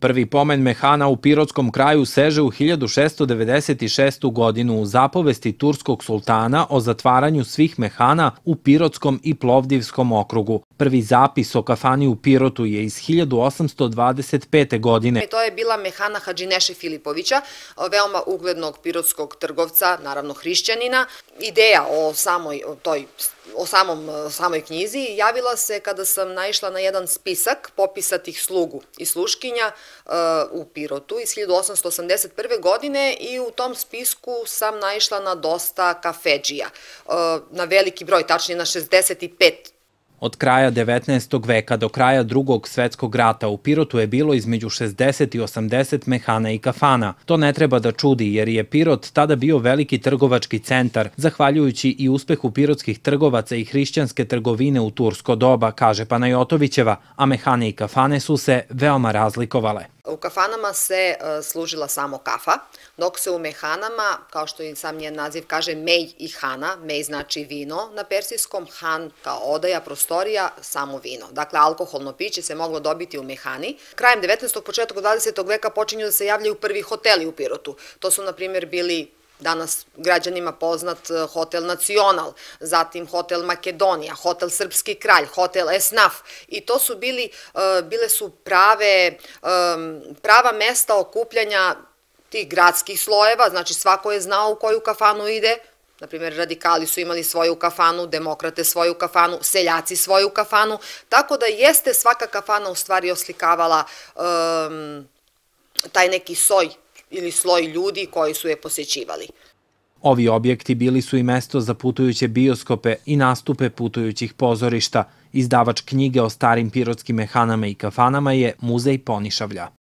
Prvi pomen Mehana u pirotskom kraju seže u 1696. godinu u zapovesti turskog sultana o zatvaranju svih Mehana u Pirotskom i Plovdivskom okrugu, Prvi zapis o kafani u Pirotu je iz 1825. godine. E, to je bila mehana Hadžineše Filipovića, veoma uglednog pirotskog trgovca, naravno hrišćanina. Ideja o samoj toj o samom, samoj knjizi javila se kada sam naišla na jedan spisak popisatih slugu i sluškinja e, u Pirotu iz 1881. godine i u tom spisku sam naišla na dosta kafeđija, e, na veliki broj, tačnije na 65 od kraja 19. veka do kraja drugog svetskog rata u Pirotu je bilo između 60 i 80 mehana i kafana. To ne treba da čudi jer je Pirot tada bio veliki trgovački centar, zahvaljujući i uspehu pirotskih trgovaca i hrišćanske trgovine u tursko doba, kaže Panajotovićeva, a mehane i kafane su se veoma razlikovale. U kafanama se e, služila samo kafa, dok se u mehanama, kao što i sam njen naziv kaže, mej i hana, mej znači vino na persijskom, han kao odaja, prostorija, samo vino. Dakle, alkoholno piće se moglo dobiti u mehani. Krajem 19. početog 20. veka počinju da se javljaju prvi hoteli u Pirotu. To su, na primjer, bili danas građanima poznat e, Hotel Nacional, zatim Hotel Makedonija, Hotel Srpski kralj, Hotel Esnaf i to su bili, e, bile su prave, e, prava mesta okupljanja tih gradskih slojeva, znači svako je znao u koju kafanu ide, Naprimjer, radikali su imali svoju kafanu, demokrate svoju kafanu, seljaci svoju kafanu, tako da jeste svaka kafana u stvari oslikavala taj neki soj ili sloj ljudi koji su je posećivali. Ovi objekti bili su i mesto za putujuće bioskope i nastupe putujućih pozorišta. Izdavač knjige o starim pirotskim mehanama i kafanama je Muzej Ponišavlja.